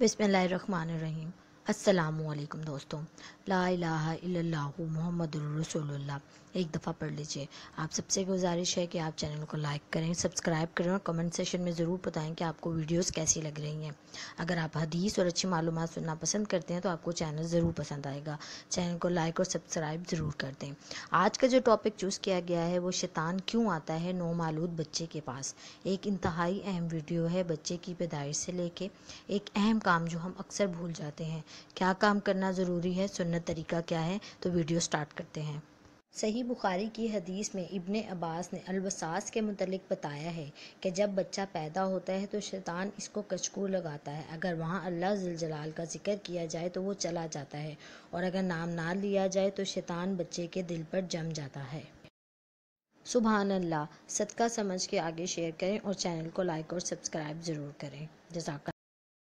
बिसमीम असलकम दोस्तों ला मोहम्मद रसोल्ला एक दफ़ा पढ़ लीजिए आप सबसे गुजारिश है कि आप चैनल को लाइक करें सब्सक्राइब करें और कमेंट सेशन में ज़रूर बताएं कि आपको वीडियोस कैसी लग रही हैं अगर आप हदीस और अच्छी मालूम सुनना पसंद करते हैं तो आपको चैनल ज़रूर पसंद आएगा चैनल को लाइक और सब्सक्राइब ज़रूर कर दें आज का जो टॉपिक चूज़ किया गया है वो शैतान क्यों आता है नोमालूद बच्चे के पास एक इंतहाई अहम वीडियो है बच्चे की पैदाइश से लेके एक अहम काम जो हम अक्सर भूल जाते हैं क्या काम करना ज़रूरी है सुन्नत तरीका क्या है तो वीडियो स्टार्ट करते हैं सही बुखारी की हदीस में इब्न अब्बास ने अलबसास के मतलब बताया है कि जब बच्चा पैदा होता है तो शैतान इसको कचकू लगाता है अगर वहाँ अल्लाह जलजलाल का जिक्र किया जाए तो वो चला जाता है और अगर नाम ना लिया जाए तो शैतान बच्चे के दिल पर जम जाता है सुबहान अल्लाह सदका समझ के आगे शेयर करें और चैनल को लाइक और सब्सक्राइब ज़रूर करें जजाक